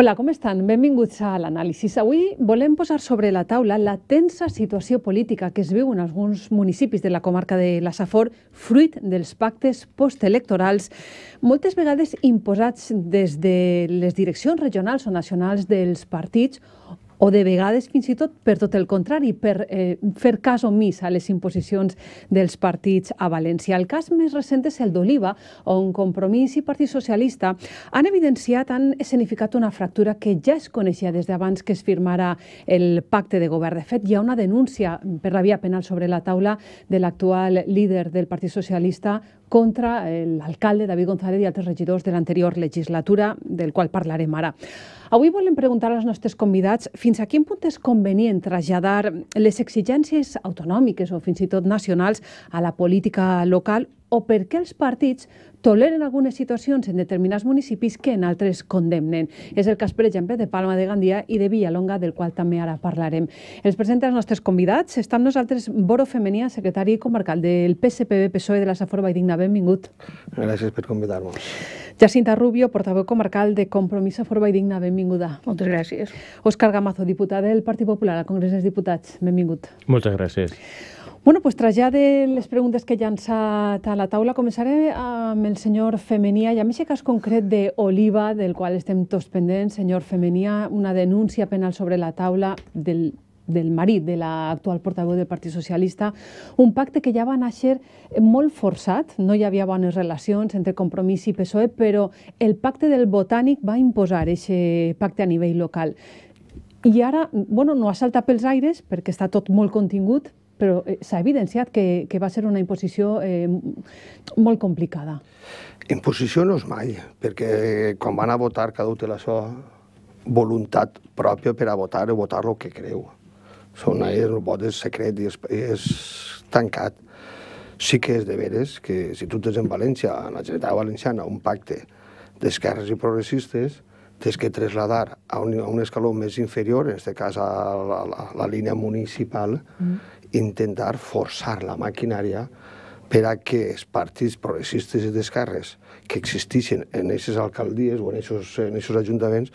Hola, com estan? Benvinguts a l'anàlisi. Avui volem posar sobre la taula la tensa situació política que es viu en alguns municipis de la comarca de la Safor, fruit dels pactes postelectorals, moltes vegades imposats des de les direccions regionals o nacionals dels partits o de vegades fins i tot per tot el contrari, per eh, fer cas omís a les imposicions dels partits a València. El cas més recent és el d'Oliva, on Compromís i Partit Socialista han evidenciat, han escenificat una fractura que ja es coneixia des d'abans que es firmara el pacte de govern. De fet, hi ha una denúncia per la via penal sobre la taula de l'actual líder del Partit Socialista, contra l'alcalde David González i altres regidors de l'anterior legislatura, del qual parlarem ara. Avui volem preguntar als nostres convidats fins a quin punt és convenient traslladar les exigències autonòmiques o fins i tot nacionals a la política local o per què els partits toleren algunes situacions en determinats municipis que en altres condemnen. És el cas, per exemple, de Palma de Gandia i de Villalonga, del qual també ara parlarem. Els presenta els nostres convidats. Està amb nosaltres Boro Femenia, secretari comarcal del PSPB-PSOE de la i Digna. Benvingut. Gràcies per convidar-nos. Jacinta Rubio, portaveu comarcal de Compromís i Digna. Benvinguda. Moltes gràcies. Òscar Gamazo, diputat del Partit Popular al Congrés dels Diputats. Benvingut. Moltes gràcies. Bueno, pues tras ja de les preguntes que he llançat a la taula, començaré eh, amb el senyor Femenia i amb aquest cas concret d'Oliva, del qual estem tots pendents. Senyor Femenia, una denúncia penal sobre la taula del del marit de l'actual portaveu del Partit Socialista, un pacte que ja va néixer molt forçat, no hi havia bones relacions entre Compromís i PSOE, però el pacte del Botànic va imposar aquest pacte a nivell local. I ara, bueno, no ha saltat pels aires perquè està tot molt contingut, però eh, s'ha evidenciat que, que va ser una imposició eh, molt complicada. Imposició no és mai, perquè quan van a votar cada un té la seva voluntat pròpia per a votar o votar el que creu. Són el vot és secret i és, és tancat. Sí que és de veres que si tu tens en València, en la Generalitat Valenciana, un pacte d'esquerres i progressistes, tens que trasladar a un, a un escaló més inferior, en aquest cas a la, a la línia municipal, mm intentar forçar la maquinària per a que els partits progressistes i d'esquerres que existeixen en aquestes alcaldies o en aquests ajuntaments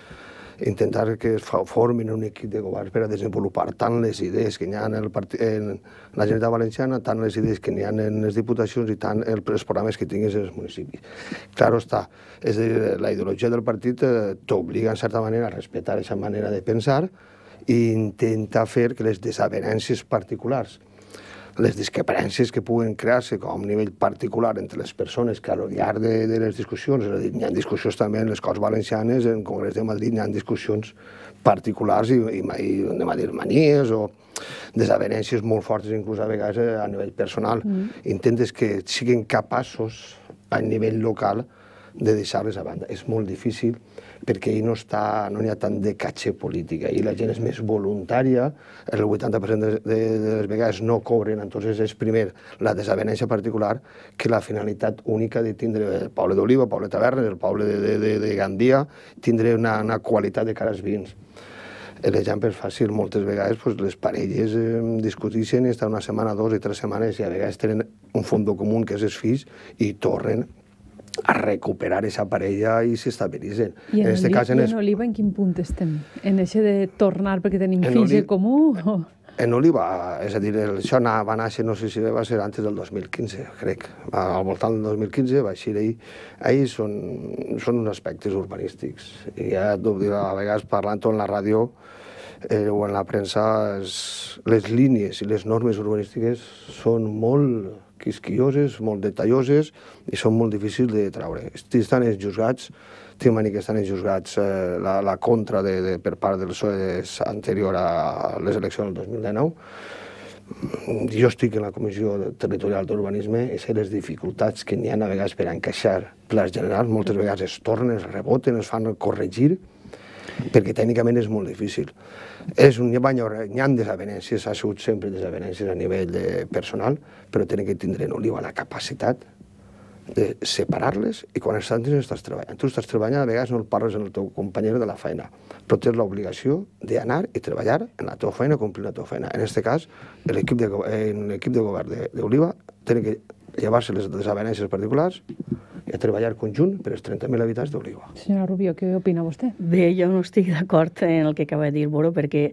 intentar que es formin un equip de govern per a desenvolupar tant les idees que hi ha en, el partit, en la Generalitat Valenciana, tant les idees que hi ha en les diputacions i tant els programes que tinguis en els municipis. Claro està, és dir, la ideologia del partit eh, t'obliga en certa manera a respectar aquesta manera de pensar, i intentar fer que les desavenències particulars les discrepàncies que puguen crear-se com a nivell particular entre les persones que lo llarg de, de les discussions, és a dir, hi ha discussions també en les Corts Valencianes, en Congrés de Madrid hi ha discussions particulars i, i, i anem a dir, manies o desavenències molt fortes inclús a vegades a nivell personal. Mm. Intentes que siguin capaços a nivell local de deixar-les a banda. És molt difícil perquè ahir no, està, no hi ha tant de catxe política, i la gent és més voluntària, el 80% de, de, les vegades no cobren, entonces és primer la desavenència particular que la finalitat única de tindre el poble d'Oliva, el poble Tavernes, el poble de, de, de, de Gandia, tindre una, una qualitat de cares vins eh, l'exemple és fàcil, moltes vegades pues, les parelles eh, discuteixen i estan una setmana, dos i tres setmanes i a vegades tenen un fons comú que és els fills i tornen a recuperar esa parella i s'estabilitzen. I en, en este cas, en, en Oliva en quin punt estem? En això de tornar perquè tenim en fills Oli... comú? O... En Oliva, és a dir, això na, va néixer, no sé si va ser antes del 2015, crec, al voltant del 2015 va ser ahir. Ahir són, són uns aspectes urbanístics. I ja et dic, a vegades parlant-ho en la ràdio eh, o en la premsa, es, les línies i les normes urbanístiques són molt quisquioses, molt detalloses i són molt difícils de traure. Estan enjuzgats, temen que estan juzgats eh, la, la contra de, de, per part del PSOE anterior a les eleccions del 2019. Mm, jo estic en la Comissió Territorial d'Urbanisme i sé les dificultats que n'hi ha a vegades per encaixar plans generals, moltes vegades es tornen, es reboten, es fan corregir, perquè tècnicament és molt difícil. És un banyador, hi ha desavenències, ha sigut sempre desavenències a nivell de personal, però tenen que tindre en Oliva la capacitat de separar-les i quan estàs dins estàs treballant. Tu estàs treballant, a vegades no el parles amb el teu company de la feina, però tens l'obligació d'anar i treballar en la teva feina, complir la teva feina. En aquest cas, l'equip de, l'equip de govern d'Oliva té que llevar-se les desavenències particulars a treballar conjunt per els 30.000 habitants d'Oliva. Senyora Rubio, què opina vostè? Bé, jo no estic d'acord en el que acaba de dir Boro, perquè,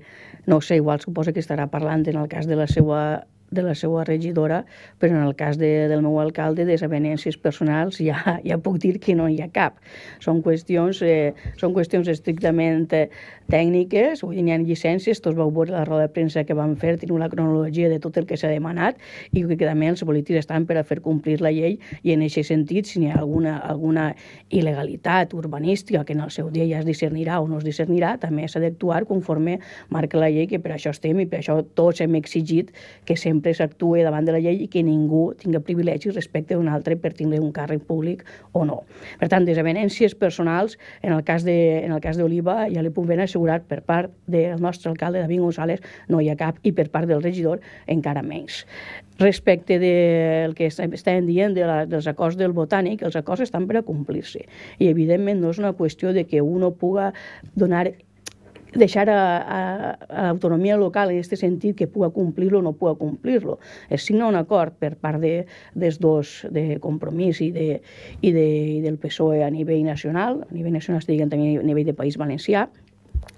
no sé, igual suposa que estarà parlant en el cas de la seva de la seva regidora, però en el cas de, del meu alcalde, desavenències personals, ja, ja puc dir que no hi ha cap. Són qüestions, eh, són qüestions estrictament eh, tècniques, vull dir, hi ha llicències, tots vau veure la roda de premsa que vam fer, tenim una cronologia de tot el que s'ha demanat, i que també els polítics estan per a fer complir la llei, i en aquest sentit, si hi ha alguna, alguna il·legalitat urbanística que en el seu dia ja es discernirà o no es discernirà, també s'ha d'actuar conforme marca la llei, que per això estem i per això tots hem exigit que sempre sempre actue davant de la llei i que ningú tingui privilegis respecte d'un altre per tindre un càrrec públic o no. Per tant, desavenències personals, en el cas de, en el cas d'Oliva, ja li puc ben assegurat per part del nostre alcalde, David González, no hi ha cap, i per part del regidor encara menys respecte del que estàvem dient de la, dels acords del botànic, els acords estan per a complir-se. I, evidentment, no és una qüestió de que uno puga donar deixar a, a, a autonomia local en aquest sentit que pugui complir-lo o no pugui complir-lo. Es signa un acord per part de, dels dos de Compromís i, de, i, de, i del PSOE a nivell nacional, a nivell nacional estic també a nivell de País Valencià,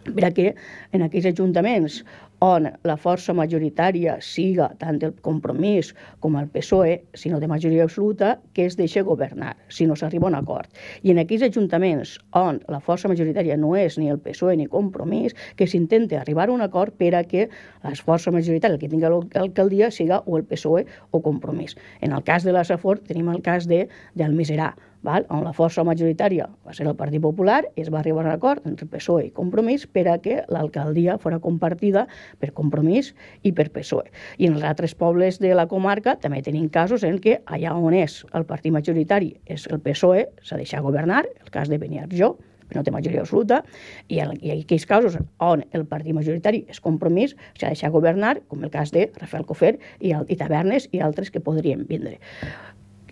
per a que en aquells ajuntaments on la força majoritària siga tant el compromís com el PSOE, sinó de majoria absoluta, que es deixa governar, si no s'arriba a un acord. I en aquells ajuntaments on la força majoritària no és ni el PSOE ni compromís, que s'intenta arribar a un acord per a que la força majoritària que tingui l'alcaldia siga o el PSOE o compromís. En el cas de la Safor tenim el cas de, del Miserà, val? on la força majoritària va ser el Partit Popular i es va arribar a un acord entre PSOE i Compromís per a que l'alcaldia fora compartida per Compromís i per PSOE. I en els altres pobles de la comarca també tenim casos en què allà on és el partit majoritari és el PSOE, s'ha deixat governar, el cas de jo, no té majoria absoluta, i en, aquells casos on el partit majoritari és compromís, s'ha deixat governar, com el cas de Rafael Cofer i, el, i Tavernes i altres que podríem vindre.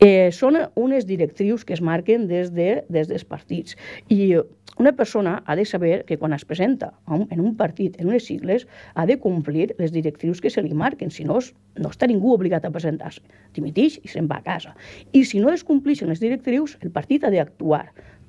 Eh, són unes directrius que es marquen des, de, des dels partits. I una persona ha de saber que quan es presenta en un partit, en unes sigles, ha de complir les directrius que se li marquen, si no, no està ningú obligat a presentar-se. Dimitix i se'n va a casa. I si no es compleixen les directrius, el partit ha d'actuar.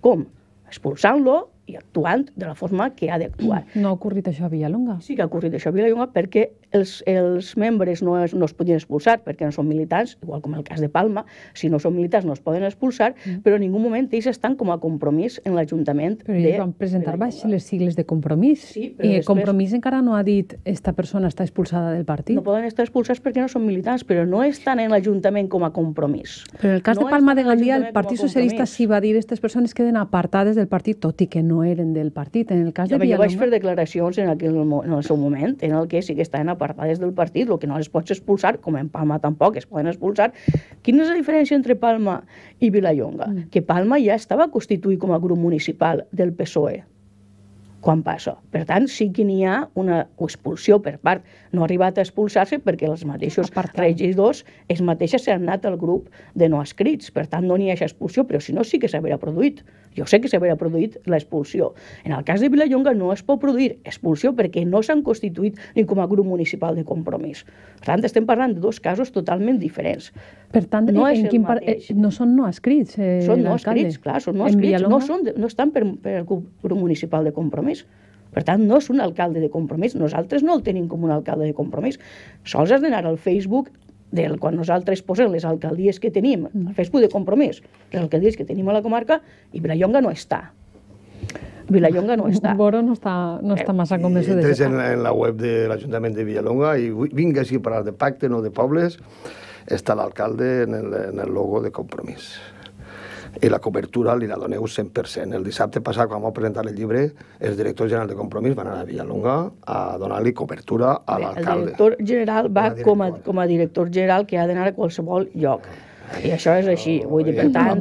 Com? Expulsant-lo i actuant de la forma que ha d'actuar. Mm. No ha ocorrit això a Villalonga? Sí que ha ocorrit això a Villalonga perquè els, els membres no es, no es podien expulsar perquè no són militants, igual com el cas de Palma, si no són militants no es poden expulsar, mm. però en ningú moment ells estan com a compromís en l'Ajuntament. Però ells de... van presentar baix les sigles de compromís sí, i després... compromís encara no ha dit esta persona està expulsada del partit. No poden estar expulsats perquè no són militants, però no estan en l'Ajuntament com a compromís. Però en el cas no de Palma de Gandia el Partit Socialista sí va dir aquestes persones queden apartades del partit, tot i que no no eren del partit. En el cas jo, de Vilanova... Jo vaig fer declaracions en, aquell, en el seu moment, en el que sí que estaven apartades del partit, el que no les pots expulsar, com en Palma tampoc es poden expulsar. Quina és la diferència entre Palma i Vilallonga? Mm. Que Palma ja estava constituït com a grup municipal del PSOE, quan passa. Per tant, sí que n'hi ha una expulsió per part. No ha arribat a expulsar-se perquè els mateixos regidors, ells mateixes s'han anat al grup de no escrits. Per tant, no n'hi ha aquesta expulsió, però si no sí que s'haurà produït. Jo sé que s'haurà produït l'expulsió. En el cas de Vilallonga no es pot produir expulsió perquè no s'han constituït ni com a grup municipal de compromís. Per tant, estem parlant de dos casos totalment diferents. Per tant, no en quin eh, no són no escrits, eh, Són no escrits, clar, són no escrits, no, són no estan per, per el grup municipal de compromís. Per tant, no és un alcalde de compromís. Nosaltres no el tenim com un alcalde de compromís. Sols has d'anar al Facebook del quan nosaltres posem les alcaldies que tenim, el mm. Facebook de compromís, les alcaldies que tenim a la comarca, i Vilallonga no està. Vilallonga no està. Boro no està, no està eh, massa convençut d'això. Entres en, en la web de l'Ajuntament de Villalonga i vinga si parlar de pacte, no de pobles, està l'alcalde en el, en el logo de compromís i la cobertura li la doneu 100%. El dissabte passat, quan vam presentar el llibre, el director general de Compromís va anar a Villalonga a donar-li cobertura a l'alcalde. El director general va com a, com a director general que ha d'anar a qualsevol lloc. I això és així. Vull dir, per tant,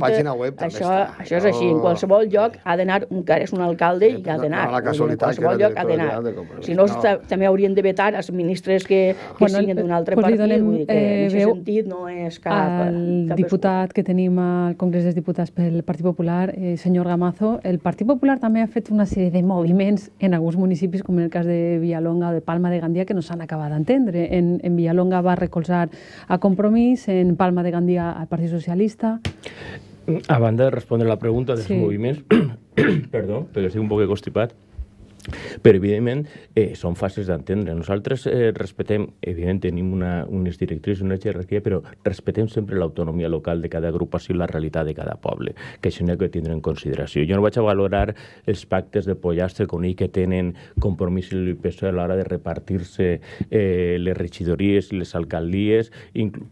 això, això és així. En oh. qualsevol lloc ha d'anar, un és un alcalde i ha d'anar. No, no en qualsevol lloc ha d'anar. Si no, també haurien de vetar els ministres que, que bueno, siguin eh, d'un altre partit. Donem, vull dir que eh, en aquest sentit no és cap... El diputat que tenim al Congrés dels Diputats pel Partit Popular, eh, senyor Gamazo, el Partit Popular també ha fet una sèrie de moviments en alguns municipis, com en el cas de Vialonga o de Palma de Gandia, que no s'han acabat d'entendre. En, en Vialonga va recolzar a Compromís, en Palma de Gandia al Partit Socialista? Mm, a banda de respondre la pregunta dels sí. moviments, perdó, perquè estic un poc constipat, però, evidentment, eh, són fases d'entendre. Nosaltres eh, respetem, evidentment, tenim una, unes directrius, una jerarquia, però respetem sempre l'autonomia local de cada agrupació i la realitat de cada poble, que això n'hi ha que tindre en consideració. Jo no vaig a valorar els pactes de pollastre con que tenen compromís i el a l'hora de repartir-se eh, les regidories, les alcaldies,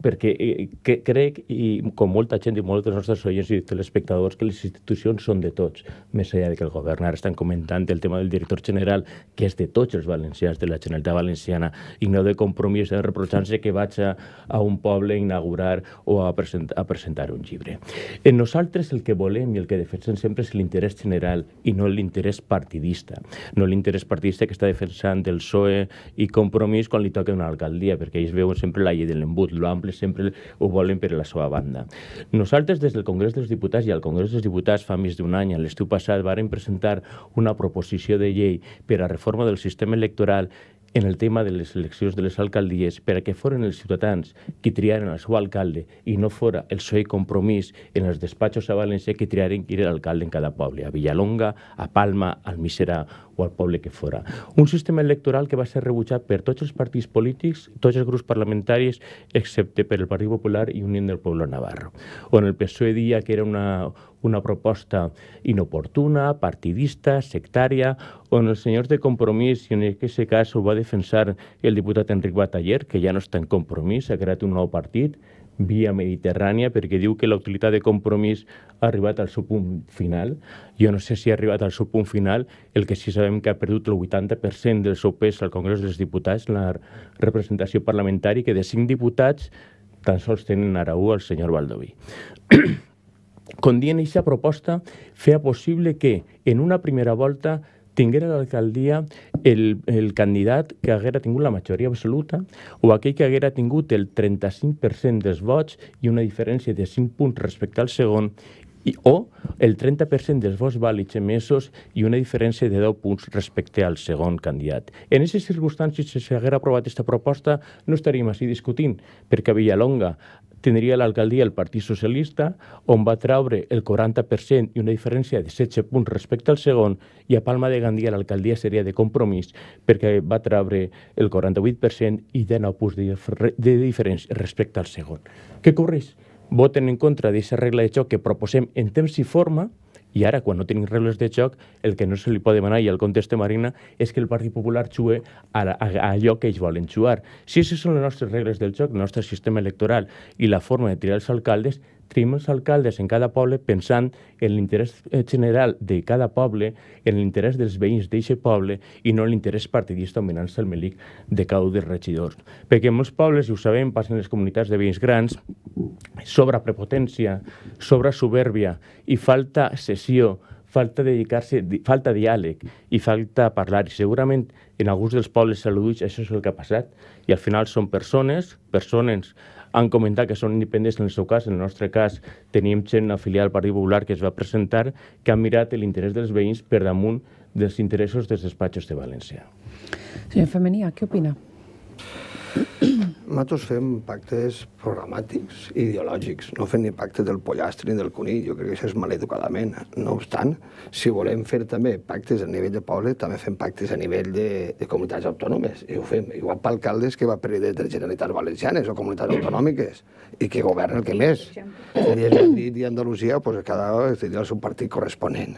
perquè eh, que crec, i com molta gent i molts dels nostres oients i telespectadors, que les institucions són de tots, més enllà de que el govern ara estan comentant el tema del director director general, que és de tots els valencians de la Generalitat Valenciana, i no de compromís de reprochar se que vaig a, a un poble a inaugurar o a, present, a presentar un llibre. En nosaltres el que volem i el que defensem sempre és l'interès general i no l'interès partidista. No l'interès partidista que està defensant el PSOE i Compromís quan li toca una alcaldia, perquè ells veuen sempre la llei de l'embut, l'ample sempre ho volen per a la seva banda. Nosaltres des del Congrés dels Diputats i al Congrés dels Diputats fa més d'un any, l'estiu passat, varen presentar una proposició de llei llei per a reforma del sistema electoral en el tema de les eleccions de les alcaldies per a que foren els ciutadans qui triaren el seu alcalde i no fora el seu compromís en els despatxos a València que triaren qui era l'alcalde en cada poble, a Villalonga, a Palma, al Miserà o al poble que fora. Un sistema electoral que va ser rebutjat per tots els partits polítics, tots els grups parlamentaris, excepte per el Partit Popular i Unió del Poble Navarro, on el PSOE dia que era una, una proposta inoportuna, partidista, sectària, on els senyors de compromís, i en aquest cas ho va defensar el diputat Enric Bataller, que ja no està en compromís, ha creat un nou partit, via Mediterrània, perquè diu que la utilitat de compromís ha arribat al seu punt final. Jo no sé si ha arribat al seu punt final, el que sí sabem que ha perdut el 80% del seu pes al Congrés dels Diputats, la representació parlamentària, que de cinc diputats tan sols tenen ara un el senyor Valdoví condien aquesta proposta feia possible que en una primera volta tinguera l'alcaldia el, el candidat que haguera tingut la majoria absoluta o aquell que haguera tingut el 35% dels vots i una diferència de 5 punts respecte al segon i, o el 30% dels vots vàlids emesos i una diferència de 10 punts respecte al segon candidat. En aquestes circumstàncies, si s'haguera aprovat aquesta proposta, no estaríem així discutint, perquè a Villalonga tindria l'alcaldia el Partit Socialista, on va traure el 40% i una diferència de 16 punts respecte al segon, i a Palma de Gandia l'alcaldia seria de compromís, perquè va traure el 48% i 9 punts de, de diferència respecte al segon. Què correix? voten en contra d'aquesta regla de xoc que proposem en temps i forma, i ara, quan no tenim regles de xoc, el que no se li pot demanar, i el conteste Marina, és que el Partit Popular jugui a, a, a allò que ells volen jugar. Si aquestes són les nostres regles del xoc, el nostre sistema electoral i la forma de triar els alcaldes, triem els alcaldes en cada poble pensant en l'interès eh, general de cada poble, en l'interès dels veïns d'aquest poble i no en l'interès partidista o se el melic de cau dels regidors. Perquè molts pobles, i ho sabem, passen les comunitats de veïns grans, sobre prepotència, sobre soberbia i falta sessió falta dedicar-se, falta diàleg i falta parlar. I segurament en alguns dels pobles saluduts això és el que ha passat. I al final són persones, persones han comentat que són independents en el seu cas. En el nostre cas tenim gent afiliada al Partit Popular que es va presentar que han mirat l'interès dels veïns per damunt dels interessos dels despatxos de València. Senyor Femenia, ah, què opina? nosaltres fem pactes programàtics, ideològics. No fem ni pacte del pollastre ni del conill. Jo crec que això és mal educadament. No obstant, si volem fer també pactes a nivell de poble, també fem pactes a nivell de, de comunitats autònomes. I ho fem. Igual per alcaldes que va per de Generalitat Valencianes o comunitats autonòmiques i que governa el que més. Seria Madrid i Andalusia, doncs cada tindria el seu partit corresponent.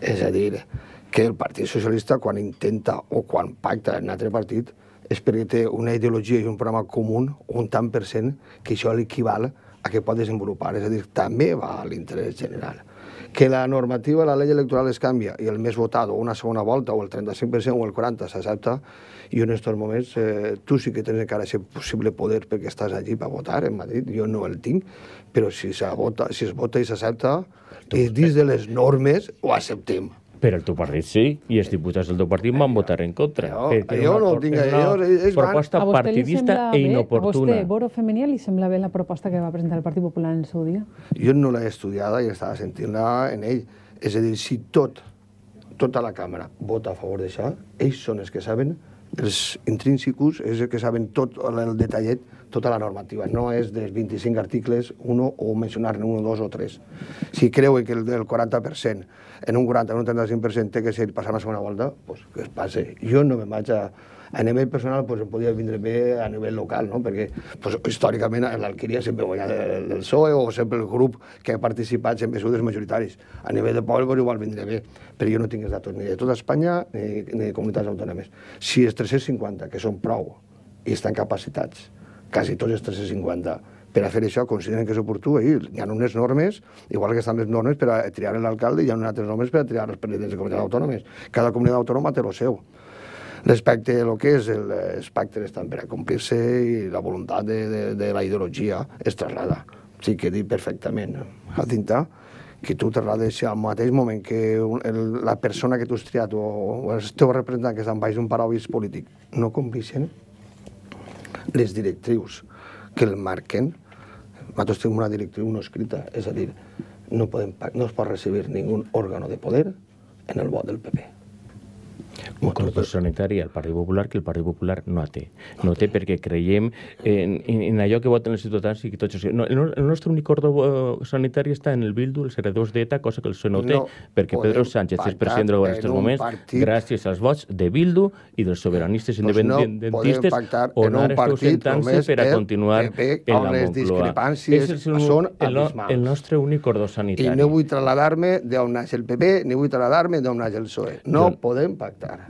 És a dir, que el Partit Socialista, quan intenta o quan pacta en un altre partit, és perquè té una ideologia i un programa comú, un tant per cent, que això l'equival a que pot desenvolupar. És a dir, també va a l'interès general. Que la normativa, la llei electoral es canvia i el més votat o una segona volta o el 35% o el 40% s'accepta i en aquests moments eh, tu sí que tens encara aquest possible poder perquè estàs allí per votar en Madrid, jo no el tinc, però si, vota, si es vota i s'accepta, dins de les normes ho acceptem. Per el teu partit, sí, i els diputats del teu partit van votar en contra. Jo, jo no ho tinc... Jo, és proposta van... partidista e inoportuna. A vostè, Boro Femenia, li sembla bé la proposta que va presentar el Partit Popular en el seu dia? Jo no l'he estudiada i estava sentint-la en ell. És a dir, si tot, tota la càmera vota a favor d'això, ells són els que saben, els intrínsecos, és el que saben tot el detallet tota la normativa, no és dels 25 articles, un o mencionar-ne un, dos o tres. Si creu que el, del 40%, en un 40, en un 35% té que ser passar la segona volta, pues, que es passe. Jo no me vaig a, a nivell personal pues, em podia vindre bé a nivell local, no? perquè pues, històricament l'alqueria sempre guanya el, el PSOE o sempre el grup que ha participat sempre són els majoritaris. A nivell de poble pues, igual vindré bé, però jo no tinc els datos ni de tota Espanya ni, ni de comunitats autònomes. Si els 350, que són prou, i estan capacitats, quasi tots els 350. Per a fer això consideren que és oportú eh, i hi ha unes normes, igual que estan les normes per a triar l'alcalde, hi ha unes altres normes per a triar els presidents de comunitats autònomes. Cada comunitat autònoma té el seu. Respecte a lo que és el, els pactes estan per a complir-se i la voluntat de, de, de la ideologia es traslada. Sí que dic perfectament a tinta que tu t'agrades al mateix moment que el, la persona que tu has triat o, o el teu representant que està en baix d'un paraulis polític no complixen les directrius que el marquen, nosaltres tenim una directriu no escrita, és a dir, no, podem, no es pot recibir ningú òrgan de poder en el vot del PP un Una sanitari al Partit Popular que el Partit Popular no té. No té perquè creiem en, en allò que voten els ciutadans i que tots... No, el nostre únic cordó eh, sanitari està en el Bildu, els heredors d'ETA, cosa que el seu no té, no perquè Pedro Sánchez és president del govern en aquests moments partit... gràcies als vots de Bildu i dels sobiranistes pues doncs independentistes no on ara esteu sentant-se per a continuar en la Moncloa. És el, seu, són el, el nostre únic cordó sanitari. I no vull traslladar-me d'on naix el PP, ni vull traslladar-me d'on naix el PSOE. No jo... podem pactar pactar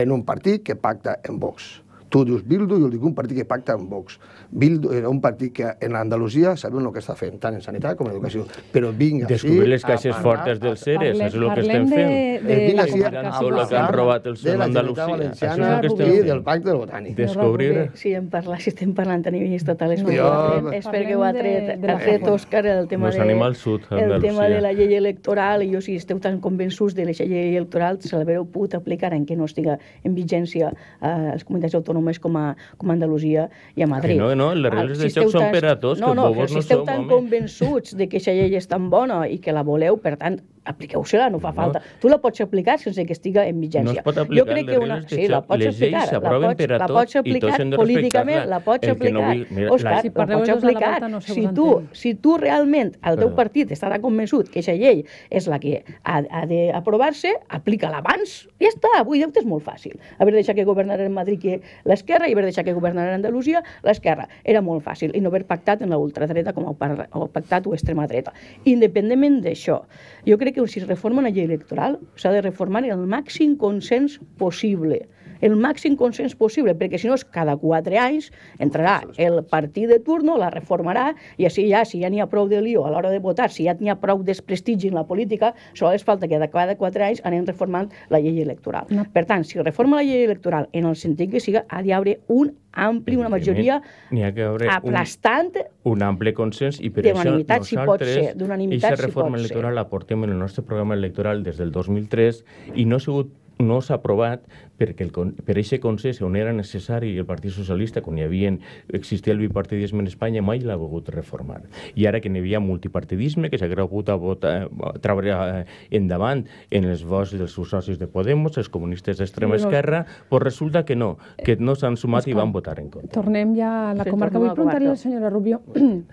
en un partit que pacta en Vox. Tu dius Bildu, jo dic un partit que pacta amb Vox. Bildu era eh, un partit que en Andalusia sabem el que està fent, tant en sanitat com en educació. Però vinc així... Descobrir les caixes fortes dels CERES, és el que estem fent. De, de eh, la comarca. Tot el que han robat els de Andalusia. Això és el que estem fent. del Pacte del Botànic. Descobrir... Si, en parla, si estem parlant a nivell estatal és, jo... és perquè ho ha tret, ha tret Òscar el tema, de, al sud, el tema de la llei electoral i jo si esteu tan convençuts de la llei electoral se l'haureu pogut aplicar en què no estiga en vigència a eh, les comunitats autònomes només com a, com a Andalusia i a Madrid. No, no, les regles ah, si joc són per a tots, no, que no, bobos no som, Si esteu tan home. convençuts de que aquesta llei és tan bona i que la voleu, per tant, apliqueu-se-la, no fa no. falta. Tu la pots aplicar sense que estiga en vigència. No es pot aplicar, jo crec que una... Sí, la pots aplicar, lleis s'aproven per a la pots aplicar políticament, la pots aplicar. No vull... Mira, Òscar, si la pots aplicar. La no si, tu, si tu realment, el teu Però... partit estarà convençut que aquesta llei és la que ha, ha d'aprovar-se, aplica-la abans, ja està, avui deute és molt fàcil. Haver deixat que governarà en Madrid que l'esquerra i haver deixat que governarà en Andalusia l'esquerra. Era molt fàcil i no haver pactat en la ultradreta com ha pactat l'extrema dreta. Independentment d'això, jo crec crec que si es reforma una llei electoral s'ha de reformar el màxim consens possible el màxim consens possible, perquè si no és cada quatre anys entrarà el partit de turno, la reformarà, i així ja, si ja n'hi ha prou de lío a l'hora de votar, si ja n'hi ha prou desprestigi en la política, sols falta que de cada quatre anys anem reformant la llei electoral. No. Per tant, si reforma la llei electoral en el sentit que siga, ha haure un ampli, una majoria N'hi ha que haver aplastant... Un, un ampli consens i per això nosaltres si pot ser, aquesta reforma si pot electoral ser. la portem en el nostre programa electoral des del 2003 i no ha sigut no s'ha aprovat perquè el, per aquest consens on era necessari el Partit Socialista, quan hi havia, existia el bipartidisme en Espanya, mai l'ha volgut reformar. I ara que n'hi havia multipartidisme, que s'ha cregut a, votar, a treballar eh, endavant en els vots dels seus socis de Podemos, els comunistes d'extrema esquerra, però resulta que no, que no s'han sumat Escolta, i van votar en contra. Tornem ja a la comarca. Vull preguntar-li a la senyora Rubio...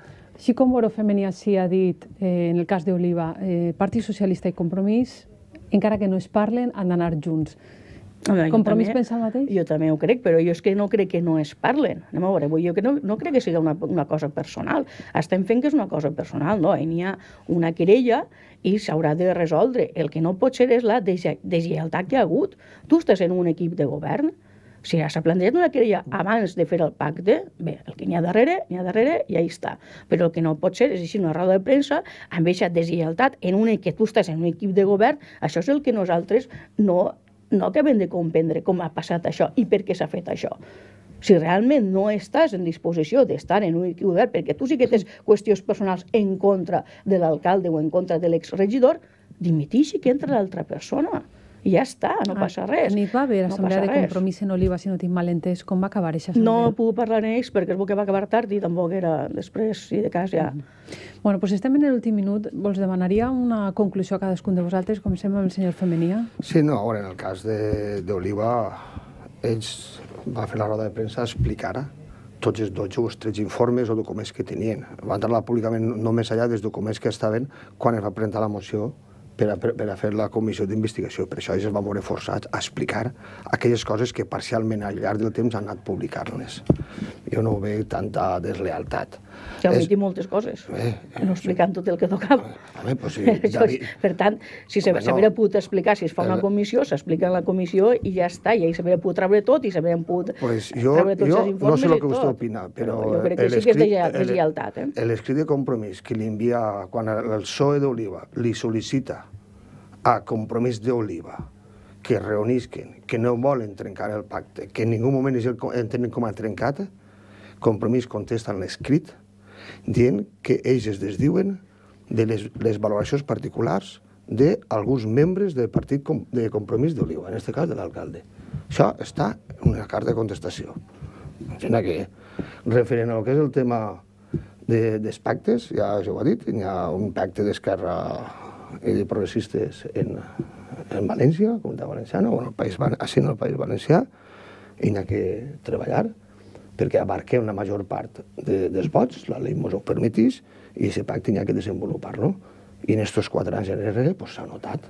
com Moro Femení ha dit, eh, en el cas d'Oliva, eh, Partit Socialista i Compromís encara que no es parlen, han d'anar junts. Veure, Compromís també, pensa el mateix? Jo també ho crec, però jo és que no crec que no es parlen. Anem a veure, jo que no, no crec que sigui una, una cosa personal. Estem fent que és una cosa personal, no? N'hi ha una querella i s'haurà de resoldre. El que no pot ser és la deslleialtat que hi ha hagut. Tu estàs en un equip de govern, si s'ha plantejat una querella mm. abans de fer el pacte, bé, el que n'hi ha darrere, n'hi ha darrere i ahí està. Però el que no pot ser és així una roda de premsa amb aquesta deslleialtat en un que tu estàs en un equip de govern, això és el que nosaltres no, no acabem de comprendre com ha passat això i per què s'ha fet això si realment no estàs en disposició d'estar en un equip obert, perquè tu sí que tens qüestions personals en contra de l'alcalde o en contra de l'exregidor, dimitixi que entra l'altra persona i ja està, no ah, passa res. Ni va haver assemblea no de compromís en Oliva, si no tinc mal entès, com va acabar això? No puc parlar amb ells perquè que va acabar tard i tampoc era després, i de cas ja... Mm -hmm. Bueno, doncs estem en l'últim minut. Vols demanaria una conclusió a cadascun de vosaltres. Comencem amb el senyor Femenia. Sí, no, ara en el cas d'Oliva, ells va fer la roda de premsa a explicar tots els 12 o els 13 informes o documents que tenien. Van parlar públicament no més allà dels documents que estaven quan es va presentar la moció per a, per a fer la comissió d'investigació. Per això ells es va veure forçats a explicar aquelles coses que parcialment al llarg del temps han anat publicant-les. Jo no ho veig tanta deslealtat. Jo és... vull dir moltes coses, no explicant tot el que tocava. Home, pues sí, doncs, per tant, si s'havia no. pogut explicar, si es fa una eh, comissió, s'explica en la comissió i ja està, i ahir s'havia pogut treure tot i s'havien pogut pues jo, treure tots jo els informes no sé el que vostè opina, però... però jo crec que sí que és de Eh? L'escrit de compromís que li envia quan el PSOE d'Oliva li sol·licita a Compromís d'Oliva que reunisquen, que no volen trencar el pacte, que en ningú moment ells el tenen com a trencat, Compromís contesta en l'escrit, dient que ells es desdiuen de les, les valoracions particulars d'alguns membres del partit com, de compromís d'Oliva, en aquest cas de l'alcalde. Això està en una carta de contestació. Imagina que, referent al que és el tema de, dels pactes, ja jo ho he dit, hi ha un pacte d'esquerra i de progressistes en, en València, com de valenciana, o en el País, en el País Valencià, i n'hi ha que treballar perquè abarque una major part de, dels vots, la llei ens ho permetís, i aquest pacte hi ha que desenvolupar-lo. I en aquests quatre anys enrere s'ha pues, notat,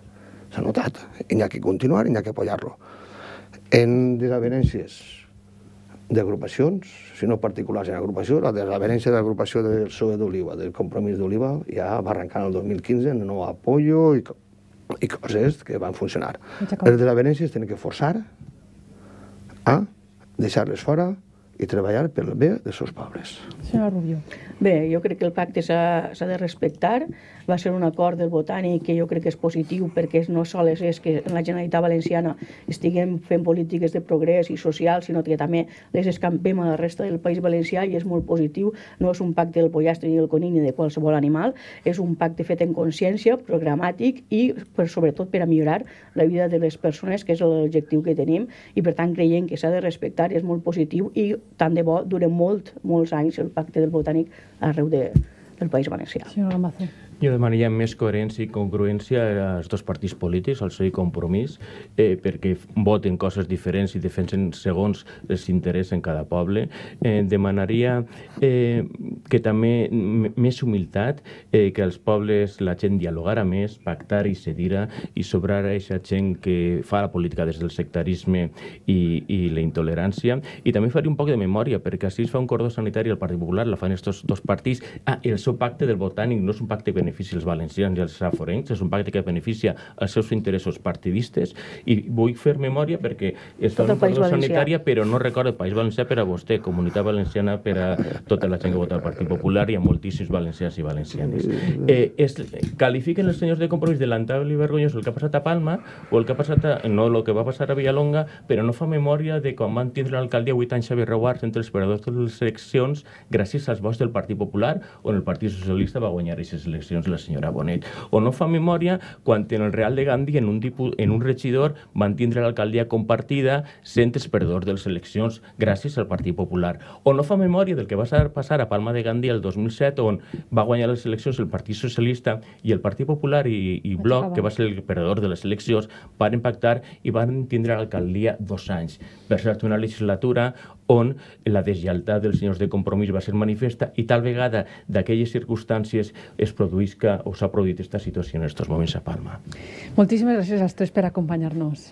s'ha notat. Hi ha que continuar, hi ha que apoyar-lo. En desavenències d'agrupacions, si no particulars en agrupació, la desavenència d'agrupació del PSOE d'Oliva, del compromís d'Oliva, ja va arrencar el 2015, no apoyo i, i coses que van funcionar. Les desavenències tenen que forçar a deixar-les fora, i treballar per la bé dels seus pobles. Senyora Rubio. Bé, jo crec que el pacte s'ha de respectar. Va ser un acord del botànic que jo crec que és positiu perquè no sols és que en la Generalitat Valenciana estiguem fent polítiques de progrés i social, sinó que també les escampem a la resta del País Valencià i és molt positiu. No és un pacte del pollastre ni del conill ni de qualsevol animal, és un pacte fet en consciència, programàtic i per, sobretot per a millorar la vida de les persones, que és l'objectiu que tenim i per tant creiem que s'ha de respectar, i és molt positiu i tant de bo dure molt, molts anys el l'impacte del botànic arreu de, del País Valencià. Senyora Lamacé. Jo demanaria més coherència i congruència als dos partits polítics, al seu compromís, eh, perquè voten coses diferents i defensen segons els interessos en cada poble. Eh, demanaria eh, que també més humilitat, eh, que els pobles, la gent dialogara més, pactar i cedira i sobrar a aquesta gent que fa la política des del sectarisme i, i la intolerància. I també faria un poc de memòria, perquè així es fa un cordó sanitari al Partit Popular, la fan aquests dos partits. Ah, el seu pacte del botànic no és un pacte ben benefici els valencians i els saforencs, és un pacte que beneficia els seus interessos partidistes i vull fer memòria perquè és Tot el país sanitària però no recordo el País Valencià per a vostè, Comunitat Valenciana per a tota la gent que vota al Partit Popular i a moltíssims valencians i valencianes. Eh, es, califiquen els senyors de compromís de lamentable i vergonyós el que ha passat a Palma o el que ha passat a, no el que va passar a Villalonga, però no fa memòria de quan van tindre l'alcaldia 8 anys Xavier Robards entre els operadors de les eleccions gràcies als vots del Partit Popular on el Partit Socialista va guanyar aquestes eleccions declaracions de la senyora Bonet. O no fa memòria quan en el Real de Gandhi, en un, dipu, en un regidor, van tindre l'alcaldia compartida sent els perdors de les eleccions gràcies al Partit Popular. O no fa memòria del que va passar a Palma de Gandhi el 2007, on va guanyar les eleccions el Partit Socialista i el Partit Popular i, i Bloc, que va ser el perdedor de les eleccions, van impactar i van tindre l'alcaldia dos anys. Per cert, una legislatura on la deslleialtat dels senyors de compromís va ser manifesta i tal vegada d'aquelles circumstàncies es produeix que o s'ha produït aquesta situació en aquests moments a Palma. Moltíssimes gràcies als tres per acompanyar-nos.